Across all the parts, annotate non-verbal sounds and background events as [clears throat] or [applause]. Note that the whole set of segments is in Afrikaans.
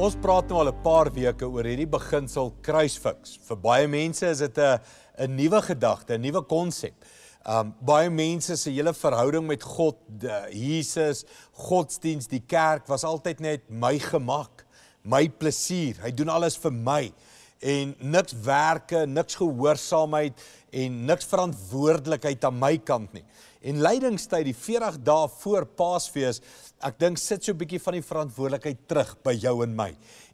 Ons praat nou al 'n paar weke oor hierdie beginsel kruisfiks. Vir baie mense is dit 'n 'n nuwe gedagte, 'n nuwe konsep. Um baie mense se hele verhouding met God, de, Jesus, godsdiens, die kerk was altyd net my gemak, my plesier. Hy doen alles vir my en niks werke, niks gehoorsaamheid en niks verantwoordelikheid aan my kant nie. En leidingstyd die 40 dae voor Paasfees, ek dink sit so 'n bietjie van die verantwoordelikheid terug by jou en my.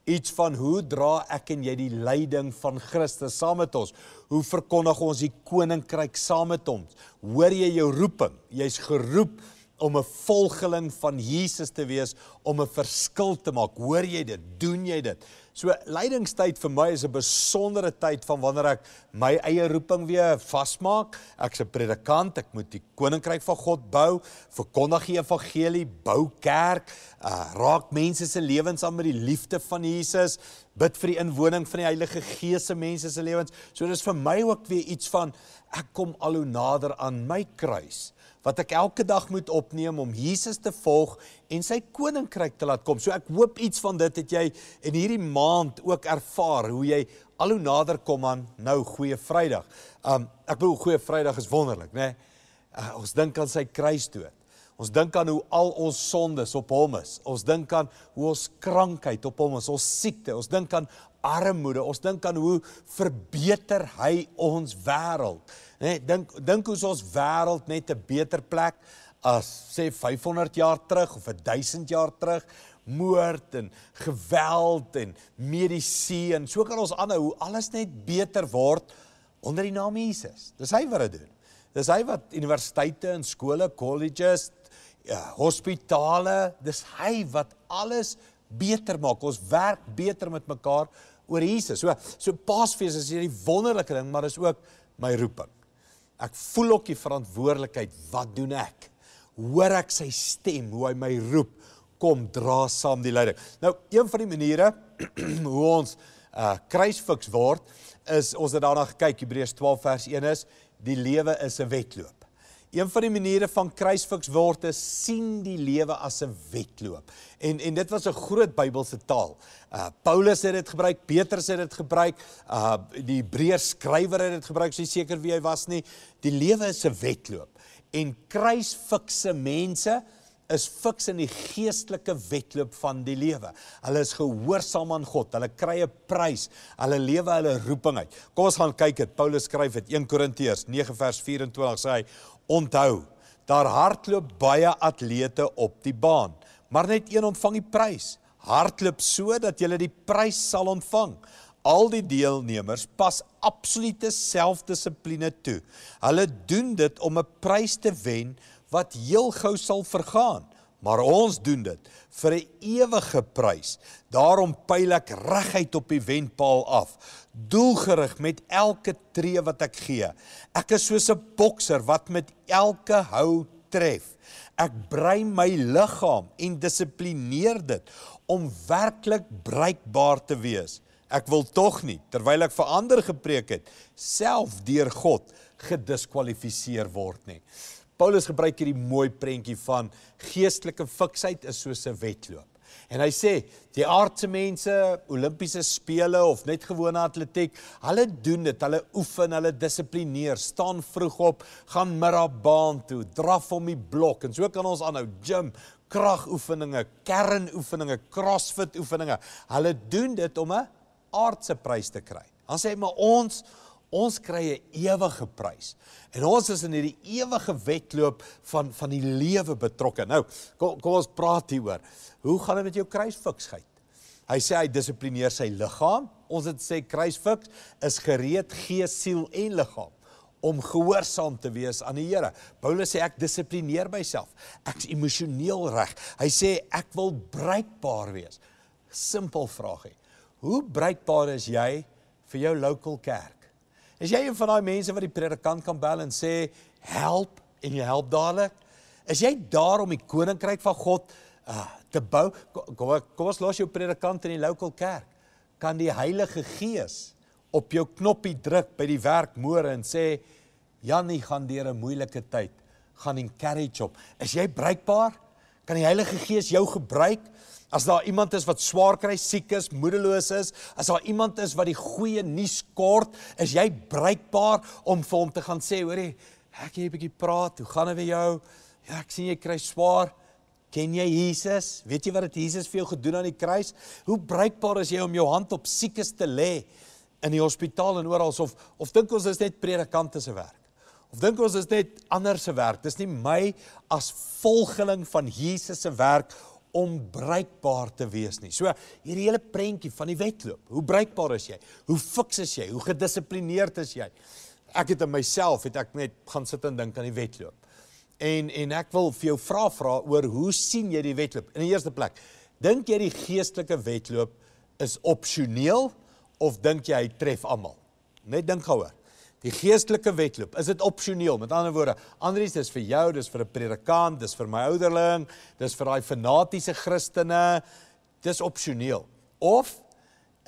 Iets van hoe dra ek en jy die leiding van Christus saam met ons? Hoe verkondig ons die koninkryk saam met ons? Hoor jy jou roeping? Jy's geroep om 'n volgeling van Jesus te wees, om 'n verskil te maak. Hoor jy dit? Doen jy dit? So leidingstyd vir my is 'n besondere tyd van wanneer ek my eie roeping weer vasmaak. Ek's 'n predikant, ek moet die koninkryk van God bou, verkondig die evangelie, bou kerk, uh, raak mense se lewens aan met die liefde van Jesus, bid vir die inwoning van die Heilige Gees se mense se lewens. So dis vir my ook weer iets van ek kom al hoe nader aan my kruis wat ek elke dag moet opneem om Jesus te volg en sy koninkryk te laat kom. So ek hoop iets van dit het jy in hierdie maand ook ervaar hoe jy al hoe nader kom aan nou goeie Vrydag. Um ek bedoel goeie Vrydag is wonderlik, né? Nee? Uh, ons dink aan sy kruisdood. Ons dink aan hoe al ons sondes op hom is. Ons dink aan hoe ons krankheid op hom is, ons siekte. Ons dink aan armoede. Ons dink aan hoe verbeter hy ons wêreld. Nê, nee, dink dink hoe ons wêreld net 'n beter plek as sê 500 jaar terug of 1000 jaar terug moord en geweld en medisyne en so kan ons aanhou hoe alles net beter word onder die naam Jesus. Dis hy wat dit doen. Dis hy wat universiteite en skole, colleges, Ja, hospitale, dis hy wat alles beter maak. Ons werk beter met mekaar oor Jesus. So so Paasfees is hierdie wonderlike ding, maar is ook my roeping. Ek voel ook die verantwoordelikheid. Wat doen ek? Hoor ek sy stem, hoe hy my roep? Kom dra saam die leiding. Nou, een van die maniere [clears throat] hoe ons uh kruisfiks word is ons het daarna gekyk Hebreërs 12 vers 1 is die lewe is 'n wedloop. Een van die maniere van kruisfiks word is sien die lewe as 'n wedloop. En en dit was 'n groot Bybelse taal. Uh Paulus het dit gebruik, Petrus het dit gebruik, uh die Hebreërs skrywer het dit gebruik, sy so seker wie hy was nie. Die lewe is 'n wedloop en kruisfikse mense is fiks in die geestelike wedloop van die lewe. Hulle is gehoorsaam aan God. Hulle kry 'n prys. Hulle lewe hulle roeping uit. Kom ons gaan kyk dit. Paulus skryf dit 1 Korintiërs 9 vers 24 sê hy Onthou, daar hardloop baie atlete op die baan, maar net een ontvang die prys. Hardloop sodat jy die prys sal ontvang. Al die deelnemers pas absolute selfdissipline toe. Hulle doen dit om 'n prys te wen wat heel gou sal vergaan. Maar ons doen dit vir 'n ewige prys. Daarom pyl ek reguit op die wendpaal af, doelgerig met elke tree wat ek gee. Ek is soos 'n bokser wat met elke hou tref. Ek brei my liggaam en dissiplineer dit om werklik bruikbaar te wees. Ek wil tog nie terwyl ek vir ander gepreek het, self deur God gediskwalifiseer word nie. Paulus gebruik hierdie mooi prentjie van geestelike fiksheid is soos 'n wedloop. En hy sê, die aardse mense, Olimpiese spele of net gewone atletiek, hulle doen dit, hulle oefen, hulle dissiplineer, staan vroeg op, gaan middagbaan toe, draf om die blok en so kan ons aanhou gym kragoefeninge, kernoefeninge, crossfit oefeninge. Hulle doen dit om 'n aardse prys te kry. Dan sê hy, maar ons ons kry 'n ewige prys. En ons is in hierdie ewige wedloop van van die lewe betrokke. Nou, kom kom ons praat hieroor. Hoe gaan dit met jou kruisfiksheid? Hy sê hy dissiplineer sy liggaam. Ons het sê kruisfiks is gereed gees, siel en liggaam om gehoorsaam te wees aan die Here. Paulus sê ek dissiplineer myself. Ek's emosioneel reg. Hy sê ek wil bruikbaar wees. Simpel vraagie. Hoe bruikbaar is jy vir jou local kerk? Is jy een van daai mense wat die predikant kan bel en sê help en jy help dadelik? Is jy daar om die koninkryk van God uh, te bou? Kom, kom ons los jou predikant in die local kerk. Kan die Heilige Gees op jou knoppie druk by die werk môre en sê Jannie gaan deur 'n moeilike tyd, gaan in carriage op. Is jy bruikbaar? Kan die Heilige Gees jou gebruik? As daar iemand is wat swaar kry, siek is, moedeloos is, as daar iemand is wat die goeie nuus kort, is jy bruikbaar om vir hom te gaan sê, hoorie, ek wil 'n bietjie praat. Hoe gaan dit met jou? Ja, ek sien jy kry swaar. Ken jy Jesus? Weet jy wat het Jesus vir jou gedoen aan die kruis? Hoe bruikbaar is jy om jou hand op siekes te lê in die hospitaal en oral of of dink ons is net predikante se werk? Of dink ons is net ander se werk? Dis nie my as volgeling van Jesus se werk om bruikbaar te wees nie. So hierdie hele prentjie van die wedloop. Hoe bruikbaar is jy? Hoe fiks is jy? Hoe gedissiplineerd is jy? Ek het in myself het ek net gaan sit en dink aan die wedloop. En en ek wil vir jou vra vra oor hoe sien jy die wedloop? In die eerste plek, dink jy die geestelike wedloop is opsioneel of dink jy hy tref almal? Net dink gouer. Die geestelike wedloop, is dit opsioneel? Met ander woorde, Andries, dis vir jou, dis vir 'n predikant, dis vir my ouderling, dis vir daai fanatiese Christene, dis opsioneel. Of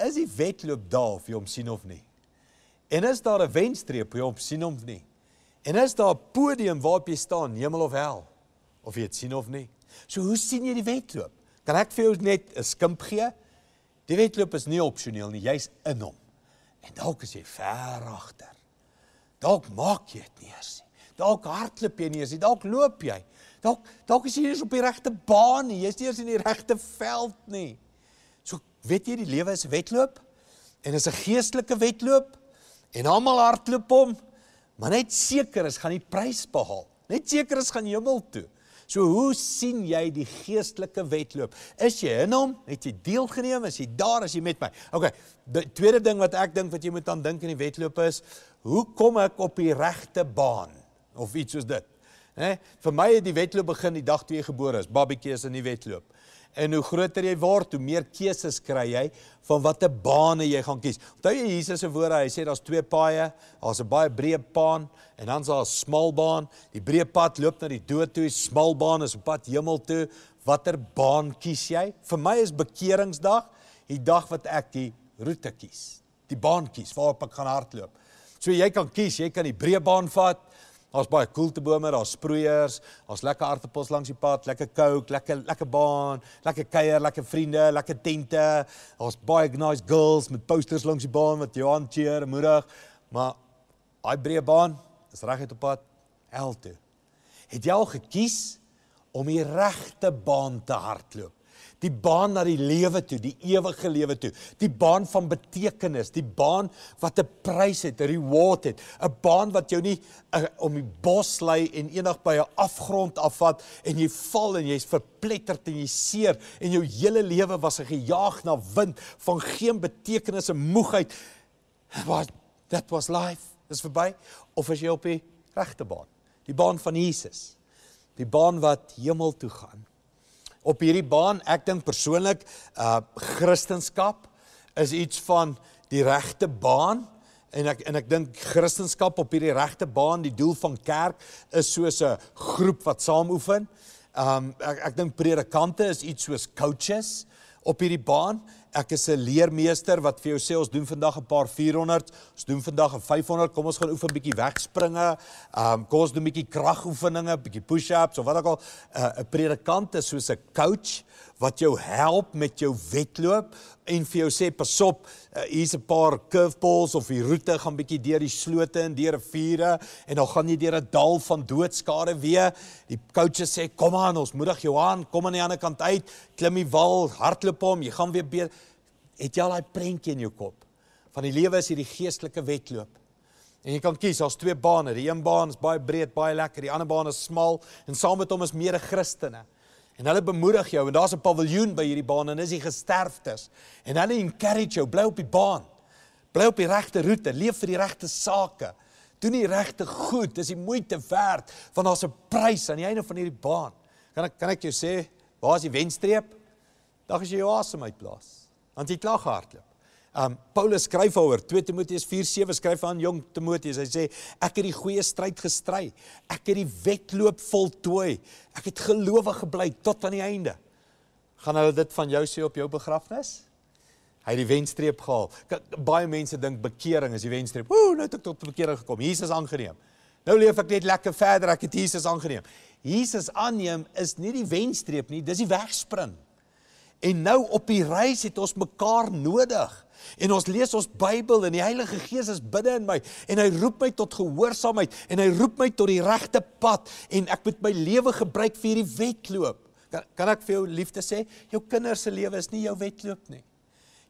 is die wedloop daar of jy hom sien of nie? En is daar 'n wenstreep of jy hom sien of nie? En is daar 'n podium waarop jy staan, hemel of hel, of jy dit sien of nie? So hoe sien jy die wedloop? Kan ek vir jou net 'n skimp gee? Die wedloop is nie opsioneel nie, jy's in hom. En dalk is jy ver agter. Dalk maak jy dit nie eens nie. Dalk hardloop jy nie eens nie. Dalk loop jy. Dalk dalk is jy nie op die regte baan nie. Jy's nie eens in die regte veld nie. So weet jy die lewe is 'n wedloop en dit is 'n geestelike wedloop en almal hardloop hom, maar net seker is gaan die prys behaal. Net seker is gaan hemel toe. So hoe sien jy die geestelike wedloop? Is jy in hom? Het jy deelgeneem? Is jy daar as jy met my? OK. Die tweede ding wat ek dink wat jy moet aan dink in die wedloop is, hoe kom ek op die regte baan of iets soos dit. Hè? Vir my het die wedloop begin die dag toe jy gebore is. Babietjie is in die wedloop. En hoe groter jy word, hoe meer keuses kry jy van watter baan jy gaan kies. Onthou jy Jesus se woorde, hy sê daar's twee paaie, daar's 'n baie breë baan en dan's daar 'n smal baan. Die breë pad loop na die dood toe, die smal baan is op pad hemel toe. Watter baan kies jy? Vir my is bekeringsdag die dag wat ek die roete kies, die baan kies waarop ek gaan hardloop. So jy kan kies, jy kan die breë baan vat. Daar's baie koeltebome, daar's sproeiers, daar's lekker aardappels langs die pad, lekker coke, lekker lekker baan, lekker kuier, lekker vriende, lekker tente. Daar's baie nice girls met posters langs die baan wat jou aancheer, moedig. Maar daai breë baan is reguit op pad L toe. Het jy al gekies om die regte baan te hardloop? die baan na die lewe toe, die ewige lewe toe, die baan van betekenis, die baan wat 'n prys het, 'n reward het, 'n baan wat jou nie uh, om die bos lei en eendag by 'n afgrond afvat en jy val en jy's verpletterd en jy seer en jou hele lewe was 'n gejaag na wind van geen betekenis en moegheid. Wat that was life. Dis verby of as jy op die regte baan, die baan van Jesus. Die baan wat hemel toe gaan op hierdie baan. Ek dink persoonlik, uh Christendom is iets van die regte baan en ek en ek dink Christendom op hierdie regte baan, die doel van kerk is soos 'n groep wat saam oefen. Um ek ek dink predikante is iets soos coaches op hierdie baan Ek is 'n leermeester wat vir jou sê ons doen vandag 'n paar 400, ons doen vandag 'n 500. Kom ons gaan oefen bietjie wegspringe. Ehm um, kom ons doen bietjie kragoefeninge, bietjie push-ups of wat ook al. Eh, 'n uh, Predikant is soos 'n coach wat jou help met jou wedloop en vir jou sê pas op, uh, eh, hier's 'n paar curveballs of die roete gaan bietjie deur die slote en deur riviere en dan gaan jy deur 'n dal van doodskade weer. Die coach sê kom aan, ons moedig jou aan, kom aan die ander kant uit, klim die wal, hardloop hom, jy gaan weer beter het jy al daai prentjie in jou kop van die lewe is hierdie geestelike wedloop. En jy kan kies, daar's twee bane. Die een baan is baie breed, baie lekker. Die ander baan is smal en saam met hom is meere Christene. En hulle bemoedig jou en daar's 'n paviljoen by hierdie baan en dis die gesterftes. En hulle encourage jou, bly op die baan. Bly op die regte roete, leef vir die regte sake. Doen die regte goed, dis die moeite werd want daar's 'n prys aan die einde van hierdie baan. Kan ek kan ek jou sê, waar is die wenstreep? Dag as jy jou asem uitblaas want hy het lank gehardloop. Um Paulus skryf oor 2 Timoteus 4:7 skryf aan jong Timoteus. Hy sê ek het die goeie stryd gestry. Ek het die wedloop voltooi. Ek het gelowig gebly tot aan die einde. Gaan hulle dit van jou sê op jou begrafnis? Hy het die wenstreep gehaal. Baie mense dink bekering is die wenstreep. Ooh, nou het ek tot bekering gekom. Jesus aangeneem. Nou leef ek net lekker verder. Ek het Jesus aangeneem. Jesus aanneem is nie die wenstreep nie. Dis die wegspring. En nou op die reis het ons mekaar nodig. En ons lees ons Bybel en die Heilige Gees is binne in my en hy roep my tot gehoorsaamheid en hy roep my tot die regte pad en ek moet my lewe gebruik vir hierdie wedloop. Kan, kan ek vir jou liefde sê, jou kinders se lewe is nie jou wedloop nie.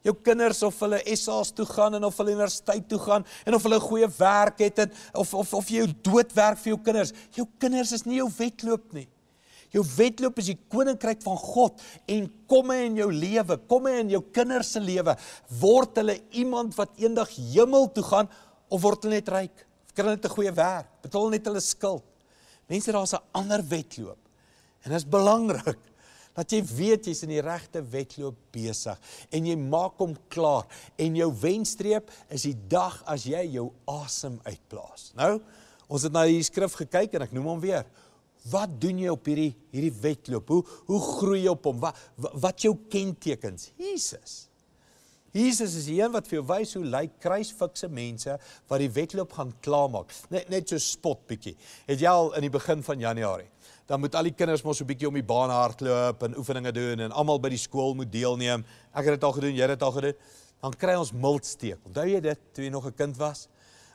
Jou kinders of hulle SA's toe gaan en of hulle universiteit toe gaan en of hulle 'n goeie werk het en of of of jy jou doodwerk vir jou kinders. Jou kinders is nie jou wedloop nie. Jou wedloop is die koninkryk van God en kom in jou lewe, kom in jou kinders se lewe, word hulle iemand wat eendag hemel toe gaan of word hulle net ryk? Of kry hulle 'n goeie werk? Betaal net hulle skuld. Mense, daar's 'n ander wedloop. En dit is belangrik dat jy weet jy's in die regte wedloop besig en jy maak hom klaar en jou wenstreep is die dag as jy jou asem uitblaas. Nou, ons het na hierdie skrif gekyk en ek noem hom weer. Wat doen jy op hierdie hierdie wedloop? Hoe hoe groei jy op hom? Wat wat jou kentekens? Jesus. Jesus is die een wat vir jou wys hoe lyk kruisfikse mense wat die wedloop gaan klaarmaak. Net net so spot bietjie. Het jy al in die begin van Januarie? Dan moet al die kinders mos so 'n bietjie om die baan hardloop en oefeninge doen en almal by die skool moet deelneem. Ek het dit al gedoen, jy het dit al gedoen. Dan kry ons miltsteek. Onthou jy dit toe jy nog 'n kind was?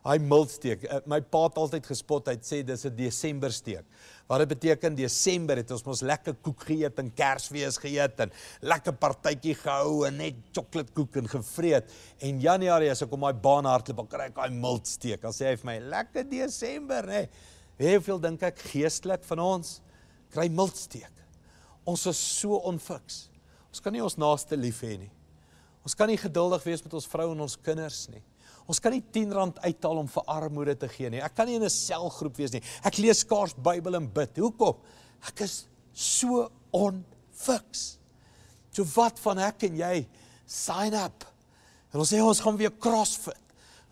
Hy miltsteek. Eh, my pa het altyd gespot, hy het sê dis 'n Desember steek. Wat dit beteken Desember het ons mos lekker koek geëet en Kersfees geëet en lekker partytjie gehou en net sjokoladekoek en gevreet. En Januarie as ek op my baan hardloop, kry ek daai mild steek. Dan sê hy vir my, "Lekker Desember, hè." Hey, hoeveel dink ek geestelik van ons kry mild steek. Ons is so onfiks. Ons kan nie ons naaste lief hê nie. Ons kan nie geduldig wees met ons vrou en ons kinders nie. Ons kan nie 10 rand uithaal om vir armoede te gee nie. Ek kan nie in 'n selgroep wees nie. Ek lees skaars Bybel en bid. Hoekom? Ek is so onfiks. So wat van ek en jy sign up? En ons sê ons gaan weer CrossFit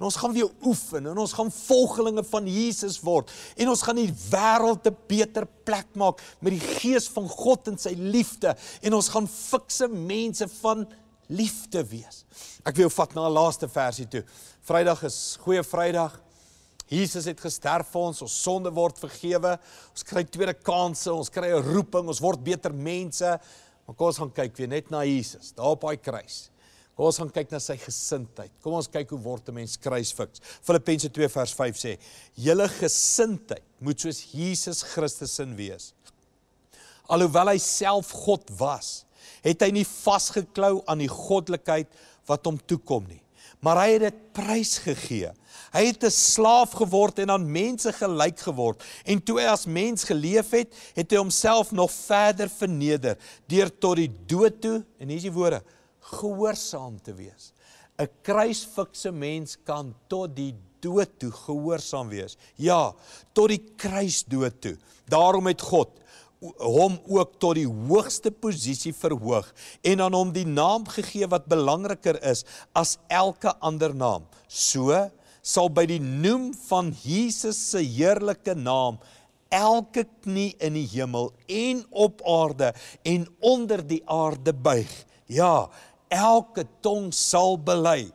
En ons gaan weer oefen en ons gaan volgelinge van Jesus word en ons gaan die wêreld 'n beter plek maak met die gees van God en sy liefde en ons gaan fikse mense van liefde wees. Ek wil vat na 'n laaste versie toe. Vrydag is goeie Vrydag. Jesus het gesterf vir ons, ons sonde word vergewe, ons kry tweede kansse, ons kry 'n roeping, ons word beter mense. Maar kom ons gaan kyk weer net na Jesus, daar op daai kruis. Kom ons gaan kyk na sy gesindheid. Kom ons kyk hoe word 'n mens kruisfiks. Filippense 2 vers 5 sê: "Julle gesindheid moet soos Jesus Christus se wees." Alhoewel hy self God was, het hy nie vasgeklou aan die goddelikheid wat hom toekom nie. Maar hy het dit prys gegee. Hy het 'n slaaf geword en aan mense gelyk geword. En toe hy as mens geleef het, het hy homself nog verder verneder deur tot die dood toe en hier is die woorde: gehoorsaam te wees. 'n Kruisfikse mens kan tot die dood toe gehoorsaam wees. Ja, tot die kruisdood toe. Daarom het God hom ook tot die hoogste posisie verhoog en aan hom die naam gegee wat belangriker is as elke ander naam. So sal by die noem van Jesus se heerlike naam elke knie in die hemel en op aarde en onder die aarde buig. Ja, elke tong sal bely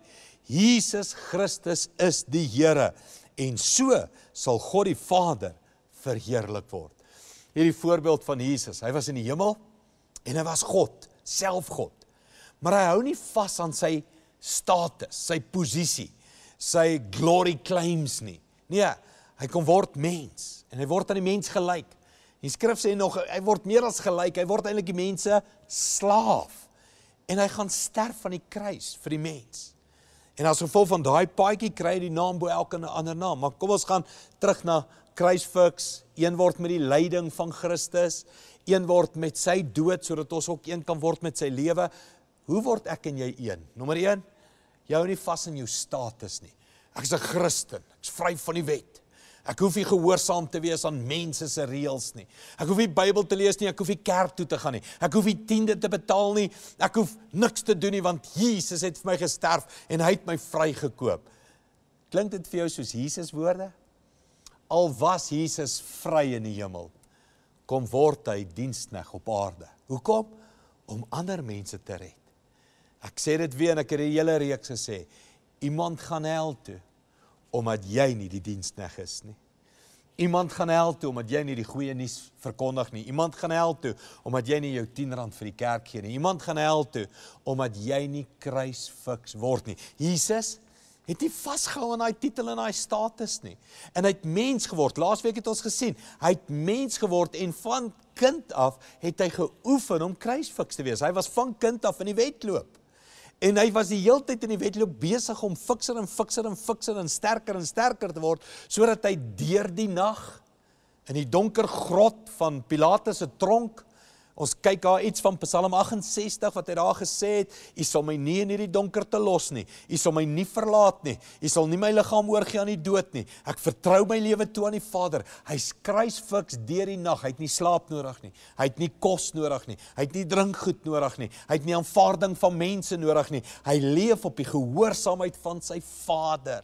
Jesus Christus is die Here en so sal God die Vader verheerlik word hierdie voorbeeld van Jesus. Hy was in die hemel en hy was God, self God. Maar hy hou nie vas aan sy status, sy posisie, sy glory claims nie. Nee, hy kom word mens en hy word aan die mens gelyk. Die skrif sê nog hy word meer as gelyk, hy word eintlik die mense slaaf. En hy gaan sterf aan die kruis vir die mens. En as gevolg van daai paadjie kry hy die naam bo elke ander naam. Maar kom ons gaan terug na kruisfiks, een word met die lyding van Christus, een word met sy dood sodat ons ook een kan word met sy lewe. Hoe word ek en jy een? Nommer 1. Jy hou nie vas in jou status nie. Ek is 'n Christen. Ek's vry van die wet. Ek hoef nie gehoorsaam te wees aan mense se reëls nie. Ek hoef nie Bybel te lees nie, ek hoef nie kerk toe te gaan nie. Ek hoef nie tiende te betaal nie. Ek hoef niks te doen nie want Jesus het vir my gesterf en hy het my vrygekoop. Klink dit vir jou soos Jesus woorde? Al was Jesus vry in die hemel, kom word hy diensknegg op aarde. Hoekom? Om ander mense te red. Ek sê dit weer en ek het die hele reeks gesê, iemand gaan hel toe omdat jy nie die diensknegg is nie. Iemand gaan hel toe omdat jy nie die goeie nuus verkondig nie. Iemand gaan hel toe omdat jy nie jou 10 rand vir die kerk gee nie. Iemand gaan hel toe omdat jy nie kruisfiks word nie. Jesus het nie vasgehou aan daai titel en daai status nie. En hy het mens geword. Laasweek het ons gesien, hy het mens geword en van kind af het hy geoefen om kruisfiks te wees. Hy was van kind af in die wedloop. En hy was die hele tyd in die wedloop besig om fikser en fikser en fikser en sterker en sterker te word sodat hy deur die nag in die donker grot van Pilatus se tronk Ons kyk daar iets van Psalm 68 wat hy daar gesê het, u sal my nie in hierdie donker te los nie. U sal my nie verlaat nie. U sal nie my liggaam oorgee aan die dood nie. Ek vertrou my lewe toe aan die Vader. Hy's kruisfiks deur die nag. Hy het nie slaap nodig nie. Hy het nie kos nodig nie. Hy het nie drinkgoed nodig nie. Hy het nie aanvaarding van mense nodig nie. Hy leef op die gehoorsaamheid van sy Vader.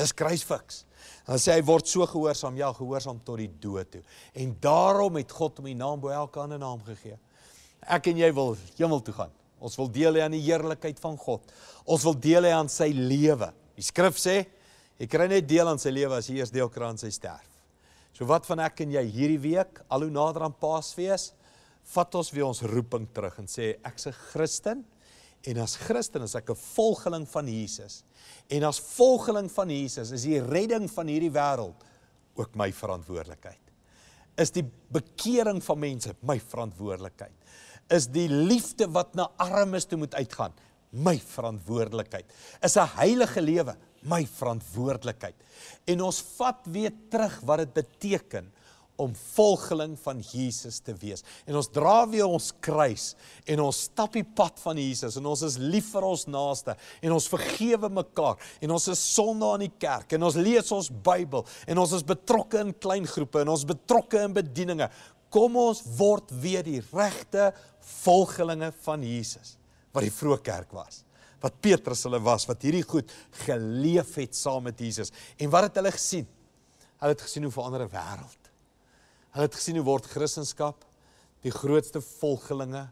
Dis kruisfiks. Dan sê hy word so gehoorsaam, ja, gehoorsaam tot die dood toe. En daarom het God hom die naam bo elke ander naam gegee. Ek en jy wil hemel toe gaan. Ons wil deel hê aan die heerlikheid van God. Ons wil deel hê aan sy lewe. Die skrif sê, jy kry net deel aan sy lewe as jy eers deel kry aan sy sterf. So wat van ek en jy hierdie week, al hoe nader aan Paasfees, vat ons weer ons roeping terug en sê ek's 'n Christen. En as Christen is ek 'n volgeling van Jesus. En as volgeling van Jesus is die redding van hierdie wêreld ook my verantwoordelikheid. Is die bekering van mense my verantwoordelikheid. Is die liefde wat na armes toe moet uitgaan my verantwoordelikheid. Is 'n heilige lewe my verantwoordelikheid. En ons vat weer terug wat dit beteken om volgeling van Jesus te wees. En ons dra weer ons kruis en ons stap die pad van Jesus en ons is lief vir ons naaste en ons vergewe mekaar en ons is sonde aan die kerk en ons lees ons Bybel en ons is betrokke in klein groepe en ons betrokke in bedieninge. Kom ons word weer die regte volgelinge van Jesus wat die vroeë kerk was wat Petrus hulle was wat hierdie goed geleef het saam met Jesus en wat het hulle gesien? Hulle het gesien hoe verander 'n wêreld. Hulle het gesien hoe word Christendom die grootste volgelinge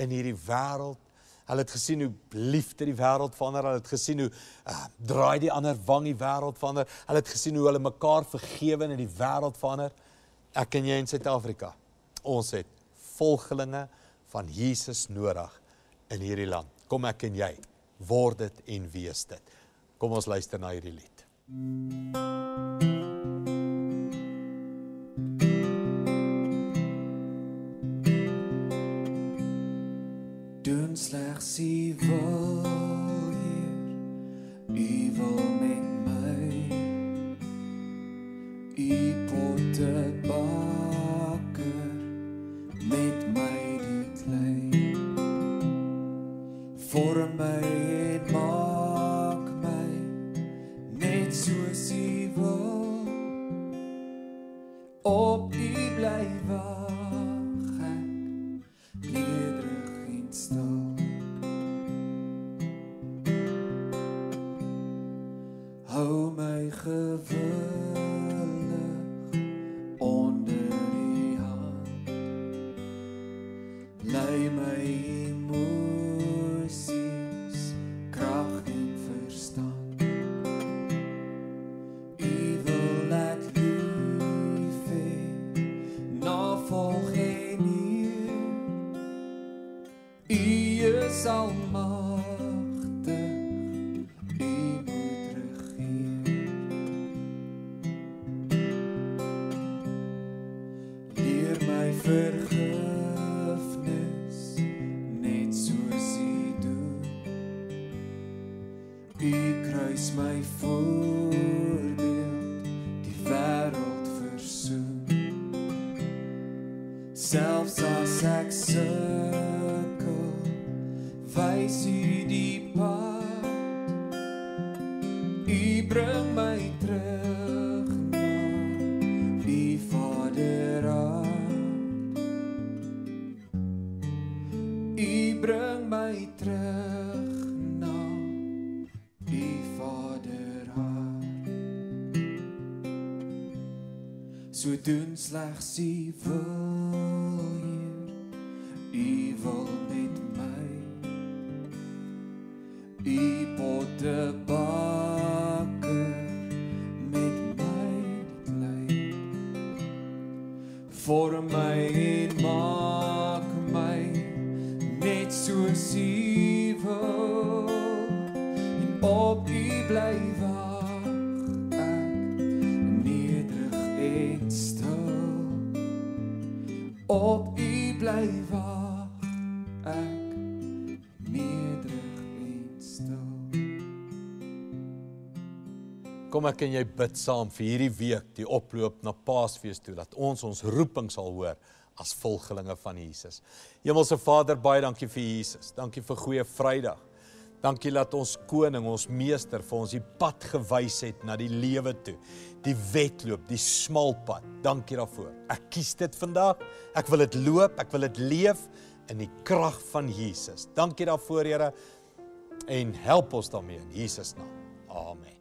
in hierdie wêreld. Hulle het gesien hoe liefde die wêreld verander. Hulle het gesien hoe uh, draai die ander wang die wêreld verander. Hulle het gesien hoe hulle mekaar vergewe en die wêreld verander. Ek en jy in Suid-Afrika. Ons het volgelinge van Jesus nodig in hierdie land. Kom ek en jy word dit en wees dit. Kom ons luister na hierdie lied. Música so doen slegs die wil bly wag ek nederig en stil Kom ek en jy bid saam vir hierdie week die oploop na Paasfees toe dat ons ons roeping sal hoor as volgelinge van Jesus. Hemelse Vader, baie dankie vir Jesus. Dankie vir goeie Vrydag. Dankie dat ons koning, ons meester vir ons die pad gewys het na die lewe toe. Die wedloop, die smal pad. Dankie daarvoor. Ek kies dit vandag. Ek wil dit loop, ek wil dit leef in die krag van Jesus. Dankie daarvoor, Here. En help ons daarmee in Jesus naam. Amen.